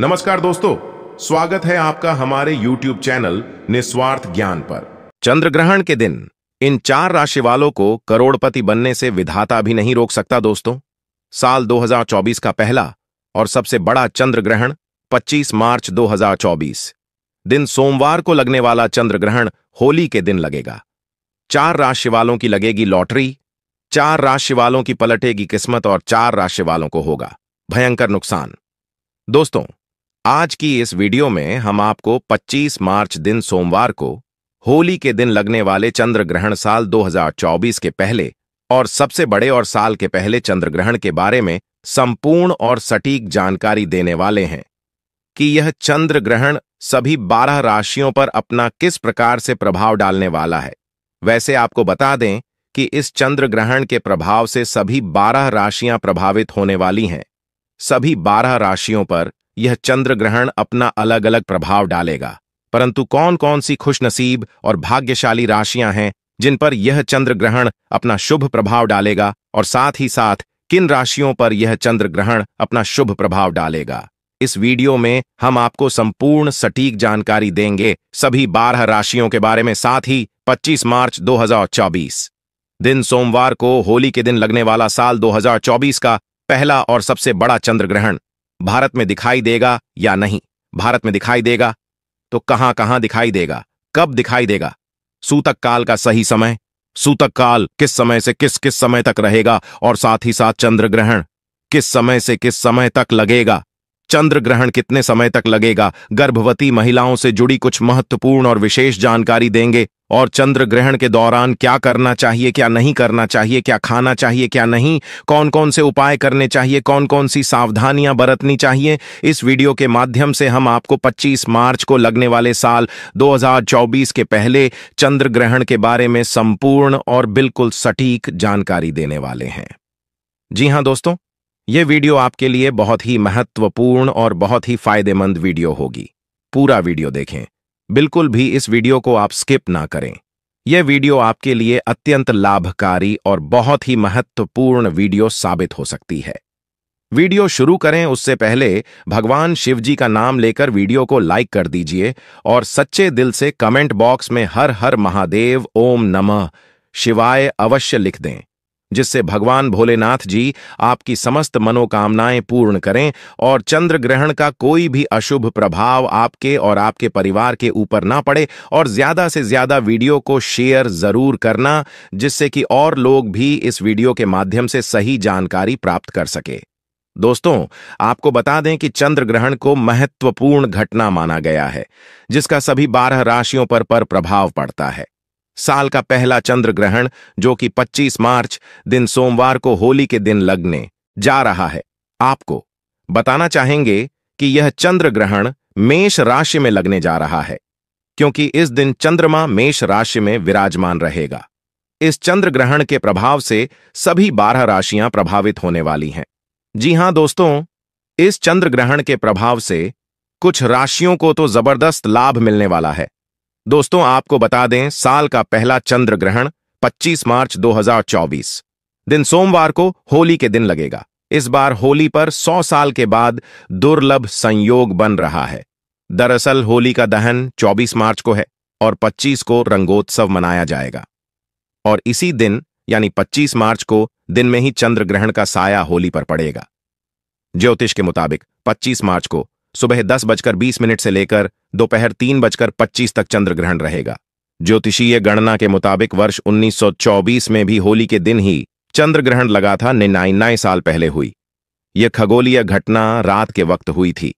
नमस्कार दोस्तों स्वागत है आपका हमारे YouTube चैनल निस्वार्थ ज्ञान पर चंद्र ग्रहण के दिन इन चार राशि वालों को करोड़पति बनने से विधाता भी नहीं रोक सकता दोस्तों साल 2024 का पहला और सबसे बड़ा चंद्र ग्रहण 25 मार्च 2024 दिन सोमवार को लगने वाला चंद्र ग्रहण होली के दिन लगेगा चार राशि वालों की लगेगी लॉटरी चार राशि वालों की पलटेगी किस्मत और चार राशि वालों को होगा भयंकर नुकसान दोस्तों आज की इस वीडियो में हम आपको 25 मार्च दिन सोमवार को होली के दिन लगने वाले चंद्र ग्रहण साल 2024 के पहले और सबसे बड़े और साल के पहले चंद्र ग्रहण के बारे में संपूर्ण और सटीक जानकारी देने वाले हैं कि यह चंद्र ग्रहण सभी 12 राशियों पर अपना किस प्रकार से प्रभाव डालने वाला है वैसे आपको बता दें कि इस चंद्र ग्रहण के प्रभाव से सभी 12 राशियां प्रभावित होने वाली हैं सभी 12 राशियों पर यह चंद्र ग्रहण अपना अलग अलग प्रभाव डालेगा परंतु कौन कौन सी खुशनसीब और भाग्यशाली राशियां हैं जिन पर यह चंद्र ग्रहण अपना शुभ प्रभाव डालेगा और साथ ही साथ किन राशियों पर यह चंद्र ग्रहण अपना शुभ प्रभाव डालेगा इस वीडियो में हम आपको संपूर्ण सटीक जानकारी देंगे सभी बारह राशियों के बारे में साथ ही 25 मार्च 2024 दिन सोमवार को होली के दिन लगने वाला साल 2024 का पहला और सबसे बड़ा चंद्र ग्रहण भारत में दिखाई देगा या नहीं भारत में दिखाई देगा तो कहां कहां दिखाई देगा कब दिखाई देगा सूतक काल का सही समय सूतक काल किस समय से किस किस समय तक रहेगा और साथ ही साथ चंद्र ग्रहण किस समय से किस समय तक लगेगा चंद्र ग्रहण कितने समय तक लगेगा गर्भवती महिलाओं से जुड़ी कुछ महत्वपूर्ण और विशेष जानकारी देंगे और चंद्र ग्रहण के दौरान क्या करना चाहिए क्या नहीं करना चाहिए क्या खाना चाहिए क्या नहीं कौन कौन से उपाय करने चाहिए कौन कौन सी सावधानियां बरतनी चाहिए इस वीडियो के माध्यम से हम आपको 25 मार्च को लगने वाले साल 2024 के पहले चंद्र ग्रहण के बारे में संपूर्ण और बिल्कुल सटीक जानकारी देने वाले हैं जी हाँ दोस्तों ये वीडियो आपके लिए बहुत ही महत्वपूर्ण और बहुत ही फायदेमंद वीडियो होगी पूरा वीडियो देखें बिल्कुल भी इस वीडियो को आप स्किप ना करें यह वीडियो आपके लिए अत्यंत लाभकारी और बहुत ही महत्वपूर्ण वीडियो साबित हो सकती है वीडियो शुरू करें उससे पहले भगवान शिव जी का नाम लेकर वीडियो को लाइक कर दीजिए और सच्चे दिल से कमेंट बॉक्स में हर हर महादेव ओम नमः शिवाय अवश्य लिख दें जिससे भगवान भोलेनाथ जी आपकी समस्त मनोकामनाएं पूर्ण करें और चंद्र ग्रहण का कोई भी अशुभ प्रभाव आपके और आपके परिवार के ऊपर ना पड़े और ज्यादा से ज्यादा वीडियो को शेयर जरूर करना जिससे कि और लोग भी इस वीडियो के माध्यम से सही जानकारी प्राप्त कर सके दोस्तों आपको बता दें कि चंद्र ग्रहण को महत्वपूर्ण घटना माना गया है जिसका सभी बारह राशियों पर पर प्रभाव पड़ता है साल का पहला चंद्र ग्रहण जो कि 25 मार्च दिन सोमवार को होली के दिन लगने जा रहा है आपको बताना चाहेंगे कि यह चंद्र ग्रहण मेष राशि में लगने जा रहा है क्योंकि इस दिन चंद्रमा मेष राशि में विराजमान रहेगा इस चंद्र ग्रहण के प्रभाव से सभी बारह राशियां प्रभावित होने वाली हैं जी हां दोस्तों इस चंद्र ग्रहण के प्रभाव से कुछ राशियों को तो जबरदस्त लाभ मिलने वाला है दोस्तों आपको बता दें साल का पहला चंद्र ग्रहण 25 मार्च 2024 दिन सोमवार को होली के दिन लगेगा इस बार होली पर 100 साल के बाद दुर्लभ संयोग बन रहा है दरअसल होली का दहन 24 मार्च को है और 25 को रंगोत्सव मनाया जाएगा और इसी दिन यानी 25 मार्च को दिन में ही चंद्र ग्रहण का साया होली पर पड़ेगा ज्योतिष के मुताबिक 25 मार्च को सुबह दस बजकर बीस मिनट से लेकर दोपहर तीन बजकर पच्चीस तक चंद्र ग्रहण रहेगा ज्योतिषीय गणना के मुताबिक वर्ष 1924 में भी होली के दिन ही चंद्र ग्रहण लगा था निन्यानवे साल पहले हुई यह खगोलीय घटना रात के वक्त हुई थी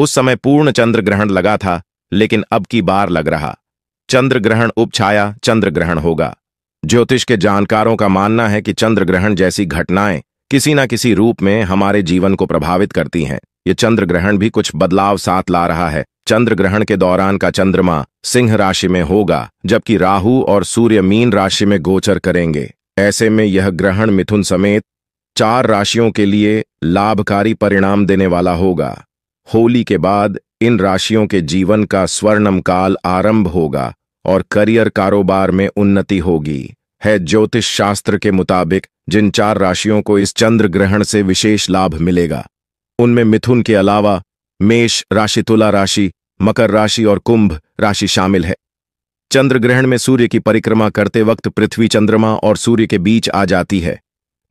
उस समय पूर्ण चंद्र ग्रहण लगा था लेकिन अब की बार लग रहा चंद्र ग्रहण उपछाया चंद्र ग्रहण होगा ज्योतिष के जानकारों का मानना है कि चंद्र ग्रहण जैसी घटनाएं किसी न किसी रूप में हमारे जीवन को प्रभावित करती हैं ये चंद्र ग्रहण भी कुछ बदलाव साथ ला रहा है चंद्र ग्रहण के दौरान का चंद्रमा सिंह राशि में होगा जबकि राहु और सूर्य मीन राशि में गोचर करेंगे ऐसे में यह ग्रहण मिथुन समेत चार राशियों के लिए लाभकारी परिणाम देने वाला होगा होली के बाद इन राशियों के जीवन का स्वर्णम काल आरंभ होगा और करियर कारोबार में उन्नति होगी है ज्योतिष शास्त्र के मुताबिक जिन चार राशियों को इस चंद्र ग्रहण से विशेष लाभ मिलेगा उनमें मिथुन के अलावा मेष राशि तुला राशि मकर राशि और कुंभ राशि शामिल है चंद्र ग्रहण में सूर्य की परिक्रमा करते वक्त पृथ्वी चंद्रमा और सूर्य के बीच आ जाती है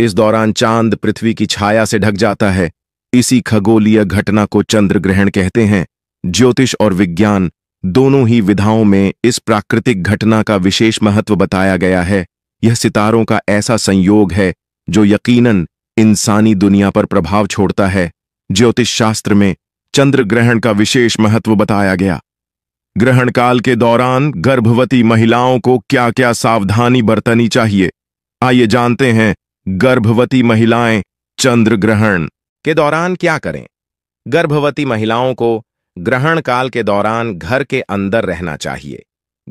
इस दौरान चांद पृथ्वी की छाया से ढक जाता है इसी खगोलीय घटना को चंद्र ग्रहण कहते हैं ज्योतिष और विज्ञान दोनों ही विधाओं में इस प्राकृतिक घटना का विशेष महत्व बताया गया है यह सितारों का ऐसा संयोग है जो यकीनन इंसानी दुनिया पर प्रभाव छोड़ता है ज्योतिष शास्त्र में चंद्र ग्रहण का विशेष महत्व बताया गया ग्रहण काल के दौरान गर्भवती महिलाओं को क्या क्या सावधानी बरतनी चाहिए आइए जानते हैं गर्भवती महिलाएं चंद्र ग्रहण के दौरान क्या करें गर्भवती महिलाओं को ग्रहण काल के दौरान घर के अंदर रहना चाहिए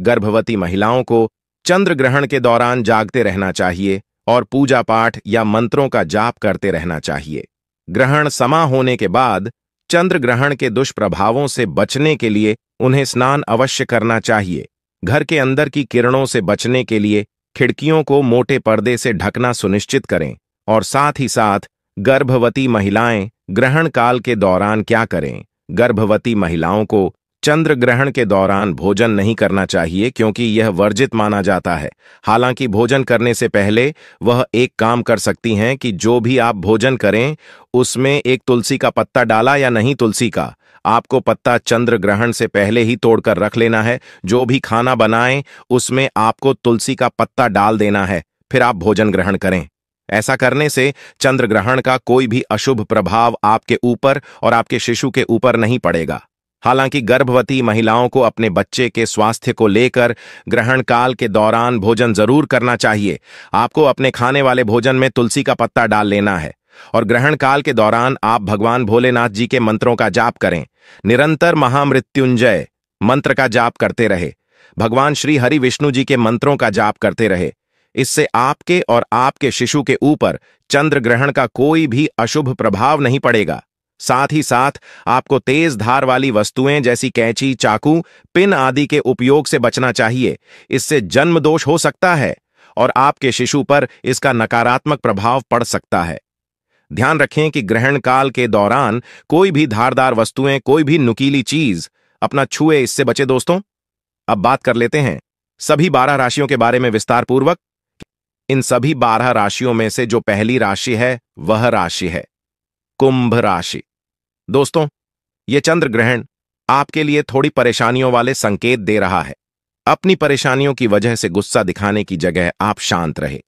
गर्भवती महिलाओं को चंद्र ग्रहण के दौरान जागते रहना चाहिए और पूजा पाठ या मंत्रों का जाप करते रहना चाहिए ग्रहण समा होने के बाद चंद्र ग्रहण के दुष्प्रभावों से बचने के लिए उन्हें स्नान अवश्य करना चाहिए घर के अंदर की किरणों से बचने के लिए खिड़कियों को मोटे पर्दे से ढकना सुनिश्चित करें और साथ ही साथ गर्भवती महिलाएं ग्रहण काल के दौरान क्या करें गर्भवती महिलाओं को चंद्र ग्रहण के दौरान भोजन नहीं करना चाहिए क्योंकि यह वर्जित माना जाता है हालांकि भोजन करने से पहले वह एक काम कर सकती हैं कि जो भी आप भोजन करें उसमें एक तुलसी का पत्ता डाला या नहीं तुलसी का आपको पत्ता चंद्र ग्रहण से पहले ही तोड़कर रख लेना है जो भी खाना बनाएं उसमें आपको तुलसी का पत्ता डाल देना है फिर आप भोजन ग्रहण करें ऐसा करने से चंद्र ग्रहण का कोई भी अशुभ प्रभाव आपके ऊपर और आपके शिशु के ऊपर नहीं पड़ेगा हालांकि गर्भवती महिलाओं को अपने बच्चे के स्वास्थ्य को लेकर ग्रहण काल के दौरान भोजन जरूर करना चाहिए आपको अपने खाने वाले भोजन में तुलसी का पत्ता डाल लेना है और ग्रहण काल के दौरान आप भगवान भोलेनाथ जी के मंत्रों का जाप करें निरंतर महामृत्युंजय मंत्र का जाप करते रहे भगवान श्री हरि विष्णु जी के मंत्रों का जाप करते रहे इससे आपके और आपके शिशु के ऊपर चंद्र ग्रहण का कोई भी अशुभ प्रभाव नहीं पड़ेगा साथ ही साथ आपको तेज धार वाली वस्तुएं जैसी कैंची चाकू पिन आदि के उपयोग से बचना चाहिए इससे जन्म दोष हो सकता है और आपके शिशु पर इसका नकारात्मक प्रभाव पड़ सकता है ध्यान रखें कि ग्रहण काल के दौरान कोई भी धारदार वस्तुएं कोई भी नुकीली चीज अपना छुए इससे बचे दोस्तों अब बात कर लेते हैं सभी बारह राशियों के बारे में विस्तार पूर्वक इन सभी बारह राशियों में से जो पहली राशि है वह राशि है कुंभ राशि दोस्तों ये चंद्र ग्रहण आपके लिए थोड़ी परेशानियों वाले संकेत दे रहा है अपनी परेशानियों की वजह से गुस्सा दिखाने की जगह आप शांत रहे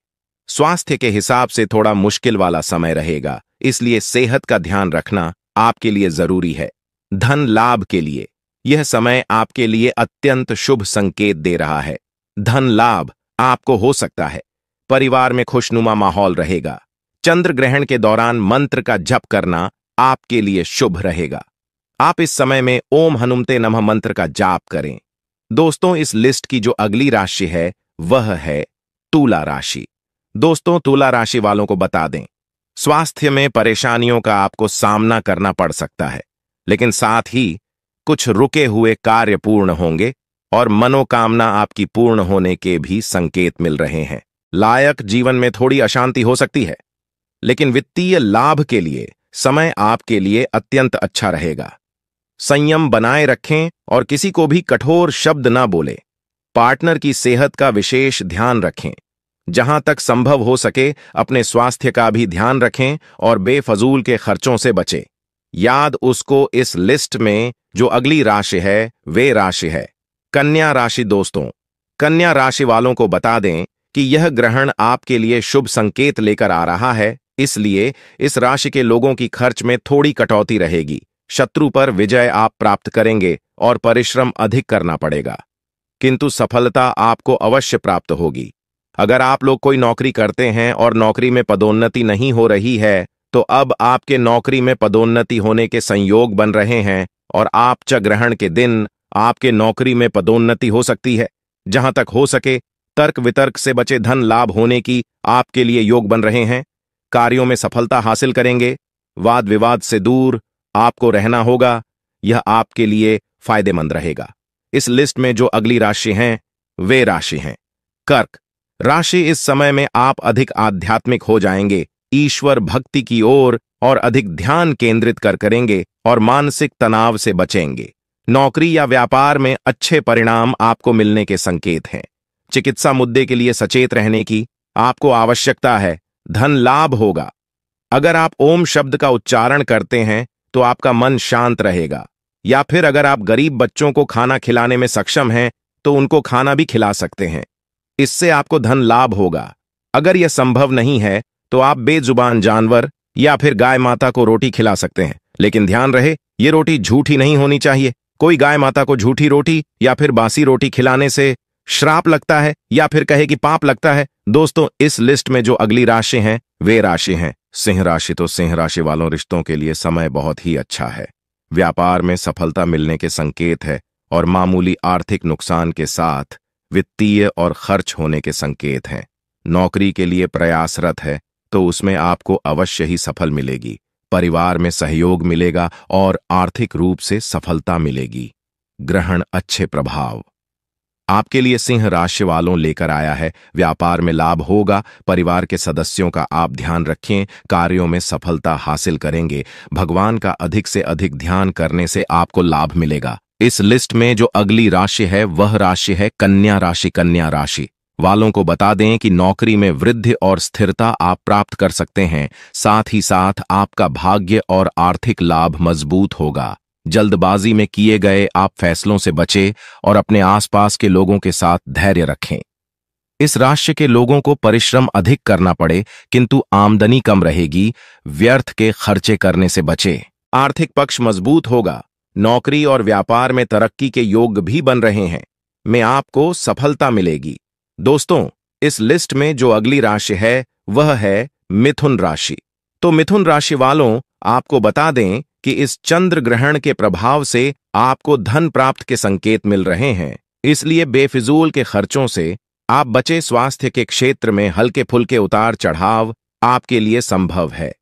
स्वास्थ्य के हिसाब से थोड़ा मुश्किल वाला समय रहेगा इसलिए सेहत का ध्यान रखना आपके लिए जरूरी है धन लाभ के लिए यह समय आपके लिए अत्यंत शुभ संकेत दे रहा है धन लाभ आपको हो सकता है परिवार में खुशनुमा माहौल रहेगा चंद्र ग्रहण के दौरान मंत्र का जप करना आपके लिए शुभ रहेगा आप इस समय में ओम हनुमते नमः मंत्र का जाप करें दोस्तों इस लिस्ट की जो अगली राशि है वह है तुला राशि दोस्तों तुला राशि वालों को बता दें स्वास्थ्य में परेशानियों का आपको सामना करना पड़ सकता है लेकिन साथ ही कुछ रुके हुए कार्य पूर्ण होंगे और मनोकामना आपकी पूर्ण होने के भी संकेत मिल रहे हैं लायक जीवन में थोड़ी अशांति हो सकती है लेकिन वित्तीय लाभ के लिए समय आपके लिए अत्यंत अच्छा रहेगा संयम बनाए रखें और किसी को भी कठोर शब्द ना बोले पार्टनर की सेहत का विशेष ध्यान रखें जहां तक संभव हो सके अपने स्वास्थ्य का भी ध्यान रखें और बेफजूल के खर्चों से बचें याद उसको इस लिस्ट में जो अगली राशि है वे राशि है कन्या राशि दोस्तों कन्या राशि वालों को बता दें कि यह ग्रहण आपके लिए शुभ संकेत लेकर आ रहा है इसलिए इस राशि के लोगों की खर्च में थोड़ी कटौती रहेगी शत्रु पर विजय आप प्राप्त करेंगे और परिश्रम अधिक करना पड़ेगा किंतु सफलता आपको अवश्य प्राप्त होगी अगर आप लोग कोई नौकरी करते हैं और नौकरी में पदोन्नति नहीं हो रही है तो अब आपके नौकरी में पदोन्नति होने के संयोग बन रहे हैं और आप च ग्रहण के दिन आपके नौकरी में पदोन्नति हो सकती है जहां तक हो सके तर्क वितर्क से बचे धन लाभ होने की आपके लिए योग बन रहे हैं कार्यों में सफलता हासिल करेंगे वाद विवाद से दूर आपको रहना होगा यह आपके लिए फायदेमंद रहेगा इस लिस्ट में जो अगली राशि हैं वे राशि हैं कर्क राशि इस समय में आप अधिक आध्यात्मिक हो जाएंगे ईश्वर भक्ति की ओर और अधिक ध्यान केंद्रित कर करेंगे और मानसिक तनाव से बचेंगे नौकरी या व्यापार में अच्छे परिणाम आपको मिलने के संकेत हैं चिकित्सा मुद्दे के लिए सचेत रहने की आपको आवश्यकता है धन लाभ होगा अगर आप ओम शब्द का उच्चारण करते हैं तो आपका मन शांत रहेगा या फिर अगर आप गरीब बच्चों को खाना खिलाने में सक्षम हैं तो उनको खाना भी खिला सकते हैं इससे आपको धन लाभ होगा अगर यह संभव नहीं है तो आप बेजुबान जानवर या फिर गाय माता को रोटी खिला सकते हैं लेकिन ध्यान रहे ये रोटी झूठी नहीं होनी चाहिए कोई गाय माता को झूठी रोटी या फिर बासी रोटी खिलाने से श्राप लगता है या फिर कहे कि पाप लगता है दोस्तों इस लिस्ट में जो अगली राशि हैं वे राशि हैं सिंह राशि तो सिंह राशि वालों रिश्तों के लिए समय बहुत ही अच्छा है व्यापार में सफलता मिलने के संकेत है और मामूली आर्थिक नुकसान के साथ वित्तीय और खर्च होने के संकेत हैं नौकरी के लिए प्रयासरत है तो उसमें आपको अवश्य ही सफल मिलेगी परिवार में सहयोग मिलेगा और आर्थिक रूप से सफलता मिलेगी ग्रहण अच्छे प्रभाव आपके लिए सिंह राशि वालों लेकर आया है व्यापार में लाभ होगा परिवार के सदस्यों का आप ध्यान रखें कार्यों में सफलता हासिल करेंगे भगवान का अधिक से अधिक ध्यान करने से आपको लाभ मिलेगा इस लिस्ट में जो अगली राशि है वह राशि है कन्या राशि कन्या राशि वालों को बता दें कि नौकरी में वृद्धि और स्थिरता आप प्राप्त कर सकते हैं साथ ही साथ आपका भाग्य और आर्थिक लाभ मजबूत होगा जल्दबाजी में किए गए आप फैसलों से बचें और अपने आसपास के लोगों के साथ धैर्य रखें इस राष्ट्र के लोगों को परिश्रम अधिक करना पड़े किंतु आमदनी कम रहेगी व्यर्थ के खर्चे करने से बचे आर्थिक पक्ष मजबूत होगा नौकरी और व्यापार में तरक्की के योग भी बन रहे हैं में आपको सफलता मिलेगी दोस्तों इस लिस्ट में जो अगली राशि है वह है मिथुन राशि तो मिथुन राशि वालों आपको बता दें कि इस चंद्र ग्रहण के प्रभाव से आपको धन प्राप्त के संकेत मिल रहे हैं इसलिए बेफिजूल के खर्चों से आप बचे स्वास्थ्य के क्षेत्र में हल्के फुल्के उतार चढ़ाव आपके लिए संभव है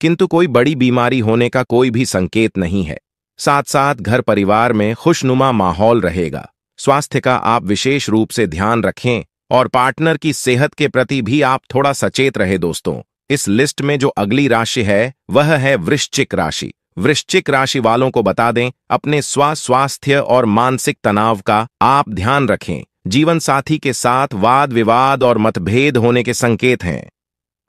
किंतु कोई बड़ी बीमारी होने का कोई भी संकेत नहीं है साथ साथ घर परिवार में खुशनुमा माहौल रहेगा स्वास्थ्य का आप विशेष रूप से ध्यान रखें और पार्टनर की सेहत के प्रति भी आप थोड़ा सचेत रहे दोस्तों इस लिस्ट में जो अगली राशि है वह है वृश्चिक राशि वृश्चिक राशि वालों को बता दें अपने स्व स्वास्थ्य और मानसिक तनाव का आप ध्यान रखें जीवन साथी के साथ वाद विवाद और मतभेद होने के संकेत हैं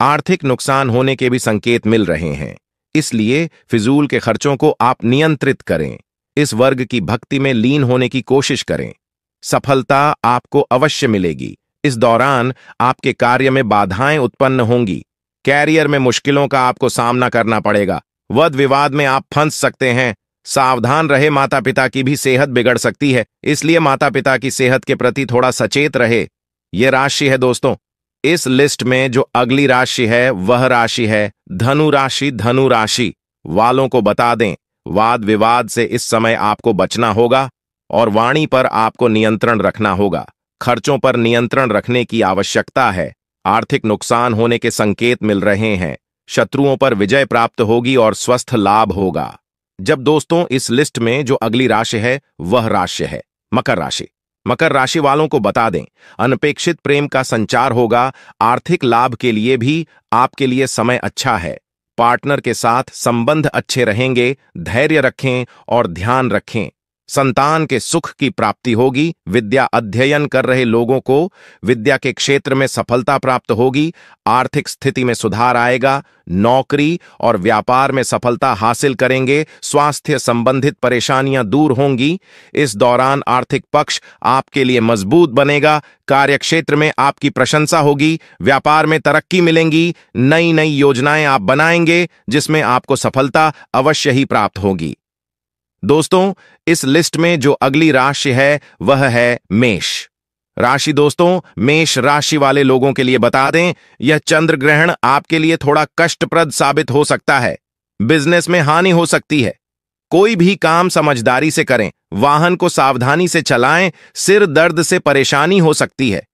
आर्थिक नुकसान होने के भी संकेत मिल रहे हैं इसलिए फिजूल के खर्चों को आप नियंत्रित करें इस वर्ग की भक्ति में लीन होने की कोशिश करें सफलता आपको अवश्य मिलेगी इस दौरान आपके कार्य में बाधाएं उत्पन्न होंगी कैरियर में मुश्किलों का आपको सामना करना पड़ेगा वध विवाद में आप फंस सकते हैं सावधान रहे माता पिता की भी सेहत बिगड़ सकती है इसलिए माता पिता की सेहत के प्रति थोड़ा सचेत रहे ये राशि है दोस्तों इस लिस्ट में जो अगली राशि है वह राशि है धनु राशि धनु राशि वालों को बता दें वाद विवाद से इस समय आपको बचना होगा और वाणी पर आपको नियंत्रण रखना होगा खर्चों पर नियंत्रण रखने की आवश्यकता है आर्थिक नुकसान होने के संकेत मिल रहे हैं शत्रुओं पर विजय प्राप्त होगी और स्वस्थ लाभ होगा जब दोस्तों इस लिस्ट में जो अगली राशि है वह राशि है मकर राशि मकर राशि वालों को बता दें अनपेक्षित प्रेम का संचार होगा आर्थिक लाभ के लिए भी आपके लिए समय अच्छा है पार्टनर के साथ संबंध अच्छे रहेंगे धैर्य रखें और ध्यान रखें संतान के सुख की प्राप्ति होगी विद्या अध्ययन कर रहे लोगों को विद्या के क्षेत्र में सफलता प्राप्त होगी आर्थिक स्थिति में सुधार आएगा नौकरी और व्यापार में सफलता हासिल करेंगे स्वास्थ्य संबंधित परेशानियां दूर होंगी इस दौरान आर्थिक पक्ष आपके लिए मजबूत बनेगा कार्यक्षेत्र में आपकी प्रशंसा होगी व्यापार में तरक्की मिलेंगी नई नई योजनाएं आप बनाएंगे जिसमें आपको सफलता अवश्य ही प्राप्त होगी दोस्तों इस लिस्ट में जो अगली राशि है वह है मेष राशि दोस्तों मेष राशि वाले लोगों के लिए बता दें यह चंद्र ग्रहण आपके लिए थोड़ा कष्टप्रद साबित हो सकता है बिजनेस में हानि हो सकती है कोई भी काम समझदारी से करें वाहन को सावधानी से चलाएं सिर दर्द से परेशानी हो सकती है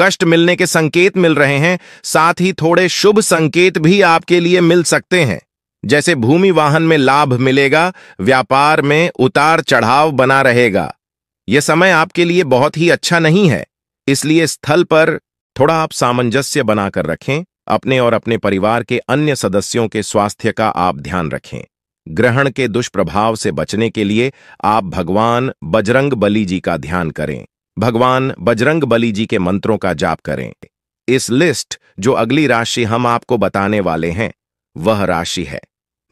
कष्ट मिलने के संकेत मिल रहे हैं साथ ही थोड़े शुभ संकेत भी आपके लिए मिल सकते हैं जैसे भूमि वाहन में लाभ मिलेगा व्यापार में उतार चढ़ाव बना रहेगा यह समय आपके लिए बहुत ही अच्छा नहीं है इसलिए स्थल पर थोड़ा आप सामंजस्य बनाकर रखें अपने और अपने परिवार के अन्य सदस्यों के स्वास्थ्य का आप ध्यान रखें ग्रहण के दुष्प्रभाव से बचने के लिए आप भगवान बजरंग बली जी का ध्यान करें भगवान बजरंग बली जी के मंत्रों का जाप करें इस लिस्ट जो अगली राशि हम आपको बताने वाले हैं वह राशि है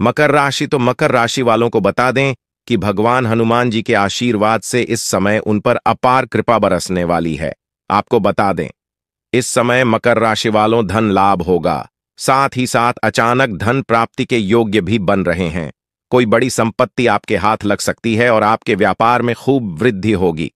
मकर राशि तो मकर राशि वालों को बता दें कि भगवान हनुमान जी के आशीर्वाद से इस समय उन पर अपार कृपा बरसने वाली है आपको बता दें इस समय मकर राशि वालों धन लाभ होगा साथ ही साथ अचानक धन प्राप्ति के योग्य भी बन रहे हैं कोई बड़ी संपत्ति आपके हाथ लग सकती है और आपके व्यापार में खूब वृद्धि होगी